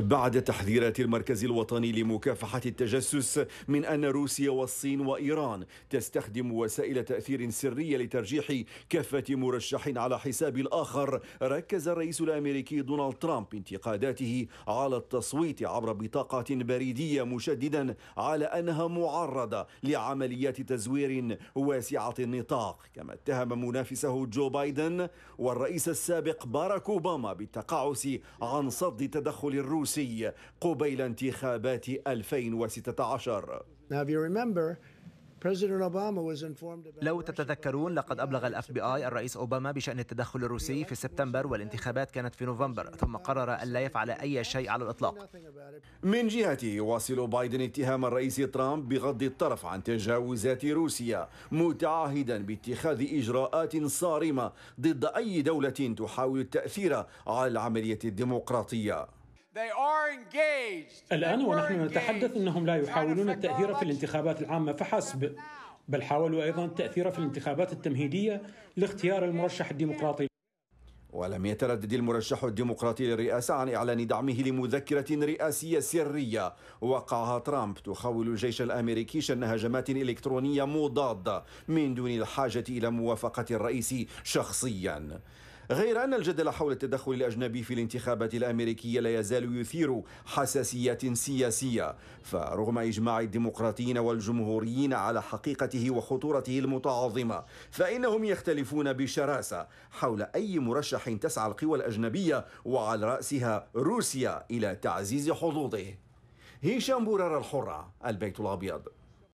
بعد تحذيرات المركز الوطني لمكافحة التجسس من أن روسيا والصين وإيران تستخدم وسائل تأثير سرية لترجيح كافة مرشح على حساب الآخر ركز الرئيس الأمريكي دونالد ترامب انتقاداته على التصويت عبر بطاقة بريدية مشددا على أنها معرضة لعمليات تزوير واسعة النطاق كما اتهم منافسه جو بايدن والرئيس السابق باراك أوباما بالتقاعس عن صد تدخل الروس الروسي قبيل انتخابات 2016 لو تتذكرون لقد أبلغ الاف بي آي الرئيس أوباما بشأن التدخل الروسي في سبتمبر والانتخابات كانت في نوفمبر ثم قرر أن لا يفعل أي شيء على الإطلاق من جهته يواصل بايدن اتهام الرئيس ترامب بغض الطرف عن تجاوزات روسيا متعهدا باتخاذ إجراءات صارمة ضد أي دولة تحاول التأثير على العملية الديمقراطية الآن ونحن نتحدث أنهم لا يحاولون التأثير في الانتخابات العامة فحسب بل حاولوا أيضا التأثير في الانتخابات التمهيدية لاختيار المرشح الديمقراطي ولم يتردد المرشح الديمقراطي للرئاسة عن إعلان دعمه لمذكرة رئاسية سرية وقعها ترامب تخول الجيش الأمريكي شن هجمات إلكترونية مضادة من دون الحاجة إلى موافقة الرئيس شخصياً غير أن الجدل حول التدخل الأجنبي في الانتخابات الأمريكية لا يزال يثير حساسيات سياسية فرغم إجماع الديمقراطيين والجمهوريين على حقيقته وخطورته المتعاظمة فإنهم يختلفون بشراسة حول أي مرشح تسعى القوى الأجنبية وعلى رأسها روسيا إلى تعزيز حظوظه هشام بورار الحرة البيت الأبيض